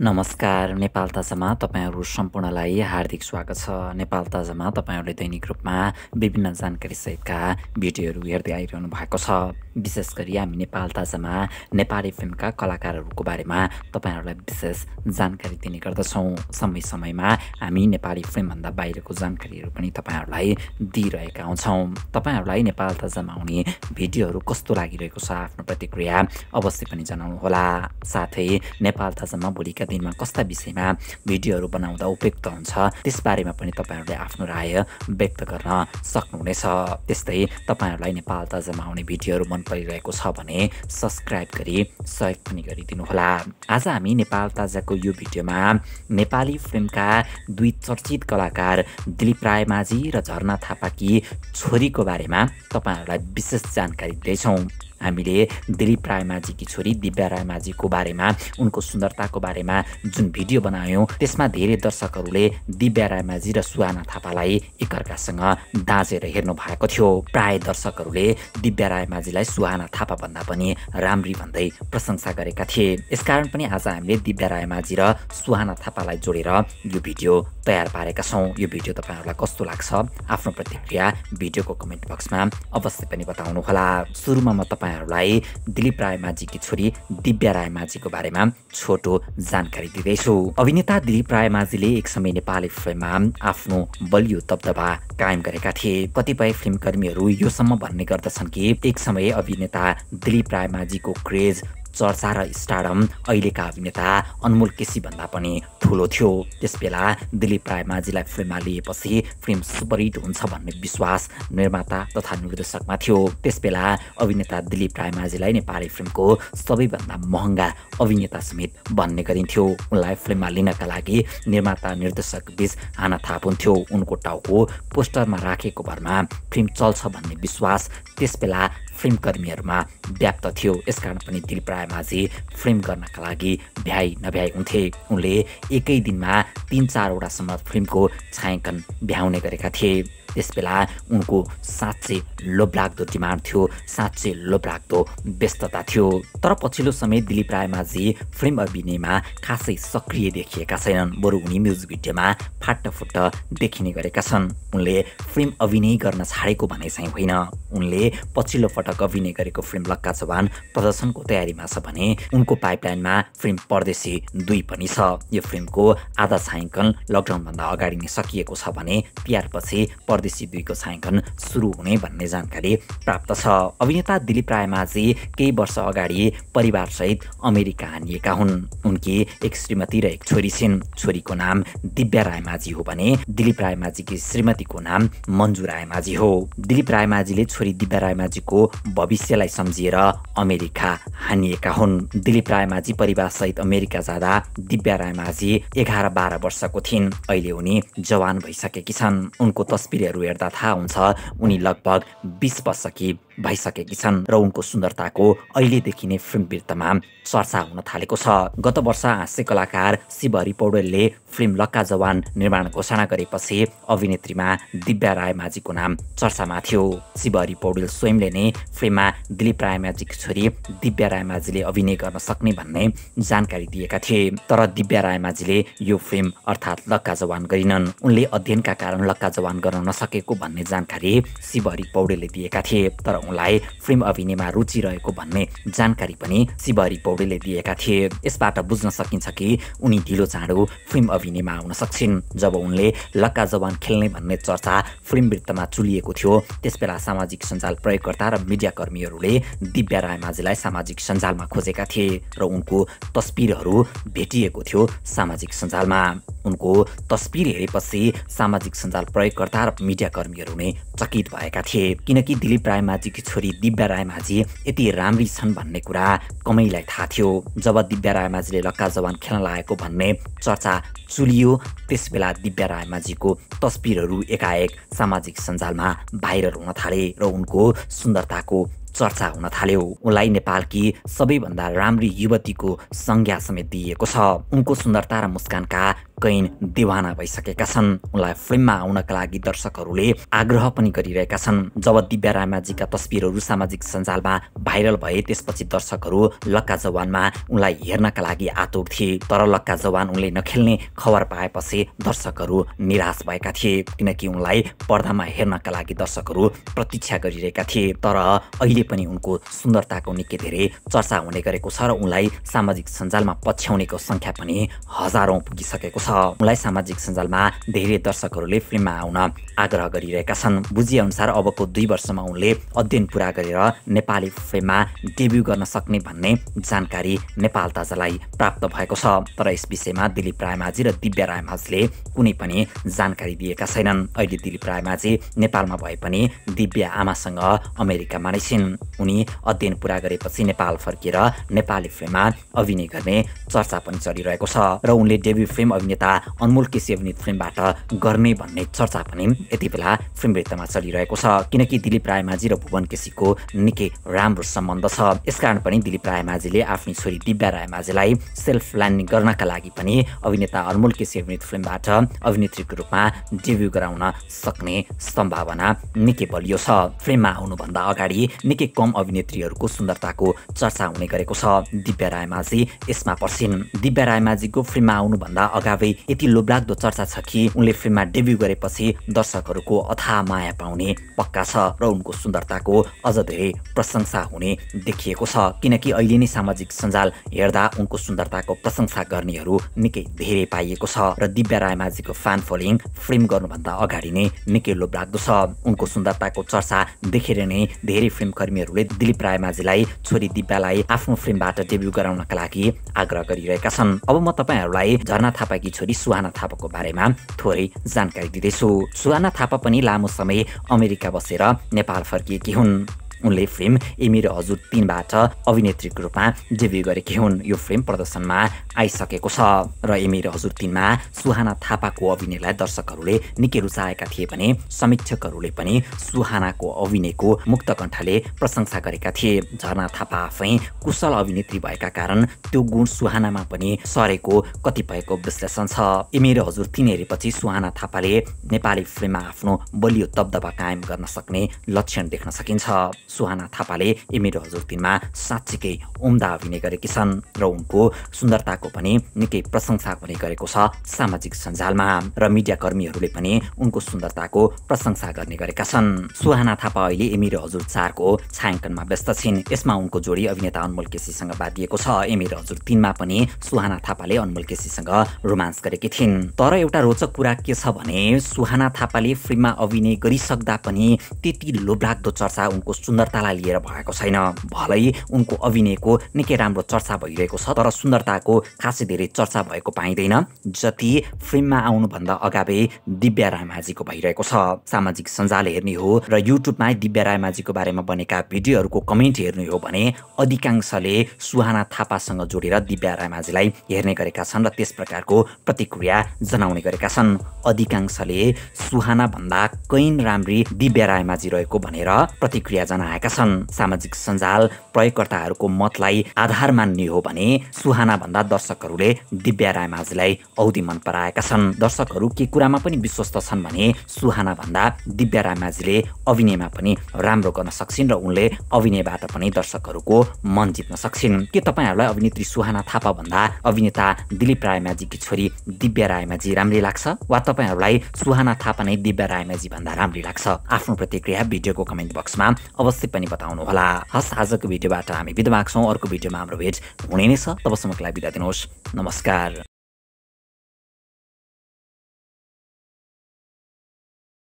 नमस्कार नेपाल ताजामा तपाईँहरू सम्पूर्णलाई हार्दिक स्वागत छ नेपाल ताजामा तपाईँहरूले दैनिक रूपमा विभिन्न जानकारीसहितका भिडियोहरू हेर्दै आइरहनु भएको छ विशेष गरी हामी नेपाल ताजामा नेपाली फिल्मका कलाकारहरूको बारेमा तपाईँहरूलाई विशेष जानकारी दिने गर्दछौँ समय समयमा हामी नेपाली फिल्मभन्दा बाहिरको जानकारीहरू पनि तपाईँहरूलाई दिइरहेका हुन्छौँ तपाईँहरूलाई नेपाल ताजामा आउने भिडियोहरू कस्तो लागिरहेको छ आफ्नो प्रतिक्रिया अवश्य पनि जनाउनुहोला साथै नेपाल ताजामा भोलिका दिनमा कस्ता विषयमा भिडियोहरू बनाउँदा उपयुक्त हुन्छ त्यसबारेमा पनि तपाईँहरूले आफ्नो राय व्यक्त गर्न सक्नुहुनेछ त्यस्तै तपाईँहरूलाई नेपाल ताजामा आउने भिडियोहरू मन परिरहेको छ भने सब्सक्राइब गरी सहयोग पनि गरिदिनुहोला आज हामी नेपाल ताजाको यो भिडियोमा नेपाली फिल्मका दुई चर्चित कलाकार दिलीप राय माझी र झरना थापाकी छोरीको बारेमा तपाईँहरूलाई विशेष जानकारी दिँदैछौँ हामीले दिलीप रायमाझीकी छोरी दिव्या रायमाझीको बारेमा उनको सुन्दरताको बारेमा जुन भिडियो बनायौँ त्यसमा धेरै दर्शकहरूले दिव्या रायमाझी र सुहाना थापालाई एकअर्कासँग दाँजेर हेर्नु भएको थियो प्राय दर्शकहरूले दिव्या रायमाझीलाई सुहाना थापा भन्दा पनि राम्री भन्दै प्रशंसा गरेका थिए यसकारण पनि आज हामीले दिव्या रायमाझी र सुहाना थापालाई जोडेर यो भिडियो तयार पारेका छौँ यो भिडियो तपाईँहरूलाई कस्तो लाग्छ आफ्नो प्रतिक्रिया भिडियोको कमेन्ट बक्समा अवश्य पनि बताउनुहोला सुरुमा म तपाईँहरूलाई दिलीप राय माझीकी छोरी दिव्या राय माझीको बारेमा छोटो जानकारी दिँदैछु अभिनेता दिलीप राय माझीले एक समय नेपाली फिल्ममा आफ्नो बलियो दबदबा कायम गरेका थिए कतिपय फिल्म कर्मीहरू योसम्म भन्ने गर्दछन् कि एक समय अभिनेता दिलीप राय माझीको क्रेज चर्चा र स्टारम अहिलेका अभिनेता अनमोल केसीभन्दा पनि ठुलो थियो त्यसबेला दिलीप राय फिल्ममा लिएपछि फिल्म सुपरहिट हुन्छ भन्ने विश्वास निर्माता तथा निर्देशकमा थियो त्यसबेला अभिनेता दिलीप राय नेपाली फिल्मको सबैभन्दा महँगा अभिनेता समेत भन्ने गरिन्थ्यो उनलाई फिल्ममा लिनका लागि निर्माता निर्देशक बिच थाप हुन्थ्यो उनको टाउको पोस्टरमा राखेको भरमा फिल्म चल्छ भन्ने विश्वास त्यसबेला फिल्मकर्मीहरूमा व्याप्त थियो यसकारण पनि दिलीप राय माझी फिल्म गर्नका लागि भ्याइ नभ्याइ हुन्थे उनले एकै दिनमा तिन चारवटासम्म फिल्मको छायाङ्कन भ्याउने गरेका थिए बेला उनको साँच्चै लोभलाग्दो डिमान्ड थियो साँच्चै लोभलाग्दो व्यस्तता थियो तर पछिल्लो समय दिलीप राय माझी फिल्म अभिनयमा खासै सक्रिय देखिएका छैनन् बरु उनी म्युजिक भिडियोमा फाटफुट्ट देखिने गरेका छन् उनले फिल्म अभिनय गर्न छाडेको भने चाहिँ होइन उनले पछिल्लो पटक अभिनय गरेको फिल्म लक्का जवान प्रदर्शनको तयारीमा छ भने उनको पाइपलाइनमा फिल्म परदेशी दुई पनि छ यो फिल्मको आधा छायाङ्कन लकडाउनभन्दा अगाडि नै सकिएको छ भने तिहारपछि परदेशी स्वदेशी दुईको छायाङ्कन सुरु हुने भन्ने जानकारी प्राप्त छ अभिनेता दिलीप रायमाझी केही वर्ष अगाडि परिवारसहित अमेरिका हानिएका हुन् उनकी एक श्रीमती र एक छोरी छिन् छोरीको नाम दिव्या रायमाझी हो भने दिलीप रायमाझीकी श्रीमतीको नाम मन्जु रायमाझी हो दिलीप रायमाझीले छोरी दिव्या रायमाझीको भविष्यलाई सम्झिएर अमेरिका हानिएका हुन् दिलीप रायमाझी परिवारसहित अमेरिका जाँदा दिव्या रायमाझी एघार बाह्र वर्षको थिइन् अहिले उनी जवान भइसकेकी छन् उनको तस्बिर तस्बिरहरू हेर्दा थाहा हुन्छ उनी लगभग बिस वर्षकी भइसकेकी छन् र उनको सुन्दरताको अहिलेदेखि नै फिल्म वृत्तमा चर्चा हुन थालेको छ गत वर्ष हाँस्य कलाकार हरि पौडेलले फिल्म लक्का जवान निर्माण घोषणा गरेपछि अभिनेत्रीमा दिव्या रायमाझीको नाम चर्चामा थियो शिव हरि पौडेल स्वयंले नै फिल्ममा दिलीप माझीको छोरी दिव्या रायमाझीले अभिनय गर्न सक्ने भन्ने जानकारी दिएका थिए तर दिव्या रायमाझीले यो फिल्म अर्थात् लक्का जवान गरिनन् उनले अध्ययनका कारण लक्का जवान गर्न नसकेको भन्ने जानकारी शिवहरी पौडेलले दिएका थिए तर उनलाई फिल्म अभिनयमा रुचि रहेको भन्ने जानकारी पनि शिवहरि पौडेलले दिएका थिए यसबाट बुझ्न सकिन्छ कि उनी ढिलो चाँडो फिल्म अभिनयमा आउन सक्छिन् जब उनले लक्का जवान खेल्ने भन्ने चर्चा फिल्म वृत्तमा चुलिएको थियो त्यसबेला सामाजिक सञ्जाल प्रयोगकर्ता र मिडियाकर्मीहरूले दिव्या रायमाझीलाई सामाजिक सञ्जालमा खोजेका थिए र उनको तस्विरहरू भेटिएको थियो सामाजिक सञ्जालमा उनको तस्बिर हेरेपछि सामाजिक सञ्जाल प्रयोगकर्ता र मिडियाकर्मीहरू नै चकित भएका थिए किनकि दिलीप रायमाझीकी छोरी दिव्या रायमाझी यति राम्री छन् भन्ने कुरा कमैलाई थाहा थियो जब दिव्या रायमाझीले लक्का जवान खेल्न लागेको भन्ने चर्चा चुलियो त्यसबेला दिव्या रायमाझीको तस्बिरहरू एकाएक सामाजिक सञ्जालमा भाइरल हुन थाले र उनको सुन्दरताको चर्चा हुन थाल्यो उनलाई नेपालकी सबैभन्दा राम्री युवतीको संज्ञा समेत दिइएको छ उनको सुन्दरता र मुस्कानका कैन दिवाना भइसकेका छन् उनलाई फिल्ममा आउनका लागि दर्शकहरूले आग्रह पनि गरिरहेका छन् जब दिव्या रामाजीका तस्विरहरू सामाजिक सञ्जालमा भाइरल भए त्यसपछि दर्शकहरू लक्का जवानमा उनलाई हेर्नका लागि आतुर थिए तर लक्का जवान उनले नखेल्ने खबर पाएपछि दर्शकहरू निराश भएका थिए किनकि उनलाई पर्दामा हेर्नका लागि दर्शकहरू प्रतीक्षा गरिरहेका थिए तर अहिले पनि उनको सुन्दरताको निकै धेरै चर्चा हुने गरेको छ र उनलाई सामाजिक सञ्जालमा पछ्याउनेको सङ्ख्या पनि हजारौँ पुगिसकेको छ छ उनलाई सामाजिक सञ्जालमा धेरै दर्शकहरूले फिल्ममा आउन आग्रह गरिरहेका छन् अनुसार अबको दुई वर्षमा उनले अध्ययन पुरा गरेर नेपाली फिल्ममा डेब्यु गर्न सक्ने भन्ने जानकारी नेपाल ताजालाई प्राप्त भएको छ तर यस विषयमा दिलीप रायमाझी र दिव्या रायमाझले कुनै पनि जानकारी दिएका छैनन् अहिले दिलीप रायमाझी नेपालमा भए पनि दिव्या आमासँग अमेरिकामा नै छिन् उनी अध्ययन पुरा गरेपछि नेपाल फर्किएर नेपाली फिल्ममा अभिनय गर्ने चर्चा पनि चलिरहेको छ र उनले डेब्यु फिल्म अभिनेता अभिनेता अनमोल अभिनीत फिल्मबाट गर्ने भन्ने चर्चा पनि यति बेला फिल्मवृत्तमा चलिरहेको छ किनकि दिलीप रायमाझी र भुवन केसीको निकै राम्रो सम्बन्ध छ यसकारण पनि दिलीप रायमाझीले आफ्नो छोरी दिव्या रायमाझीलाई सेल्फ ल्यान्डिङ गर्नका लागि पनि अभिनेता अनमोल केसी अभिनीत फिल्मबाट अभिनेत्रीको रूपमा डेब्यू गराउन सक्ने सम्भावना निकै बलियो छ फिल्ममा आउनुभन्दा अगाडि निकै कम अभिनेत्रीहरूको सुन्दरताको चर्चा हुने गरेको छ दिव्या रायमाझी यसमा पर्छिन् दिव्या रायमाझीको फिल्ममा आउनुभन्दा अगावै उनकै यति लोभलाग्दो चर्चा छ कि उनले फिल्ममा डेब्यू गरेपछि दर्शकहरूको अथाह माया पाउने पक्का छ र उनको सुन्दरताको अझ धेरै प्रशंसा हुने देखिएको छ किनकि अहिले नै सामाजिक सञ्जाल हेर्दा उनको सुन्दरताको प्रशंसा गर्नेहरू निकै धेरै पाइएको छ र दिव्या रायमाझीको फ्यान फलोइङ फिल्म गर्नुभन्दा अगाडि नै निकै लोभलाग्दो छ उनको सुन्दरताको चर्चा देखेर नै धेरै फिल्म कर्मीहरूले दिलीप रायमाझीलाई छोरी दिव्यालाई आफ्नो फिल्मबाट डेब्यू गराउनका लागि आग्रह गरिरहेका छन् अब म तपाईँहरूलाई झरना थापाकी छोरी सुहाना थापाको बारेमा थोरै जानकारी दिँदैछु सुहाना थापा पनि लामो समय अमेरिका बसेर नेपाल फर्किएकी हुन् उनले फिल्म एमी र हजुर तिनबाट अभिनेत्रीको रूपमा डेब्यु गरेकी हुन् यो फिल्म प्रदर्शनमा आइसकेको छ र एमी र हजुर तिनमा सुहाना थापाको अभिनयलाई दर्शकहरूले निकै रुचाएका थिए भने समीक्षकहरूले पनि सुहानाको अभिनयको मुक्त कण्ठले प्रशंसा गरेका थिए झरना थापा आफै कुशल अभिनेत्री भएका कारण त्यो गुण सुहानामा पनि सरेको कतिपयको विश्लेषण छ एमी र हजुर तिन हेरेपछि सुहाना थापाले नेपाली फिल्ममा आफ्नो बलियो दबदबा कायम गर्न सक्ने लक्षण देख्न सकिन्छ सुहाना थापाले इमेड हजुर तिनमा साँच्चीकै उम्दा अभिनय गरेकी छन् र उनको सुन्दरताको पनि निकै प्रशंसा पनि गरेको छ सामाजिक सञ्जालमा र कर्मीहरूले पनि उनको सुन्दरताको प्रशंसा गर्ने गरेका छन् सुहाना थापा अहिले एमिर हजुर चारको छायाङ्कनमा व्यस्त छिन् यसमा उनको जोडी अभिनेता अनमोल केसीसँग बाँधिएको छ एमिर हजुर तिनमा पनि सुहाना थापाले अनमोल केसीसँग रोमान्स गरेकी थिइन् तर एउटा रोचक कुरा के छ भने सुहाना थापाले फिल्ममा अभिनय गरिसक्दा पनि त्यति लोभलाग्दो चर्चा उनको सुन सुन्दरतालाई लिएर भएको छैन भलै उनको अभिनयको निकै राम्रो चर्चा भइरहेको छ तर सुन्दरताको खासै धेरै चर्चा भएको पाइँदैन जति फिल्ममा आउनुभन्दा अगावै दिव्या रायमाझीको भइरहेको छ सामाजिक सञ्जाल हेर्ने हो र युट्युबमा दिव्या रायमाझीको बारेमा बनेका भिडियोहरूको कमेन्ट हेर्ने हो भने अधिकांशले सुहाना थापासँग जोडेर दिव्या रायमाझीलाई हेर्ने गरेका छन् र त्यस प्रकारको प्रतिक्रिया जनाउने गरेका छन् अधिकांशले सुहाना भन्दा कैन राम्री दिव्या रायमाझी रहेको भनेर प्रतिक्रिया जना बनाएका छन् सामाजिक सञ्जाल प्रयोगकर्ताहरूको मतलाई आधार मान्ने हो भने सुहाना भन्दा दर्शकहरूले दिव्या रायमाझीलाई औधी मन पराएका छन् दर्शकहरू के कुरामा पनि विश्वस्त छन् भने सुहाना भन्दा दिव्या रायमाझीले अभिनयमा पनि राम्रो गर्न सक्छिन् र उनले अभिनयबाट पनि दर्शकहरूको मन जित्न सक्छिन् के तपाईँहरूलाई अभिनेत्री सुहाना थापा भन्दा अभिनेता दिलीप रायमाझीकी छोरी दिव्या रायमाझी राम्री लाग्छ वा तपाईँहरूलाई सुहाना थापा नै दिव्या रायमाझी भन्दा राम्री लाग्छ आफ्नो प्रतिक्रिया भिडियोको कमेन्ट बक्समा अवश्य अवश्य पनि बताउनुहोला हस् आजको भिडियोबाट हामी बिदा माग्छौँ अर्को भिडियोमा हाम्रो भेट हुने नै छ तबसम्मको लागि बिदा दिनुहोस् नमस्कार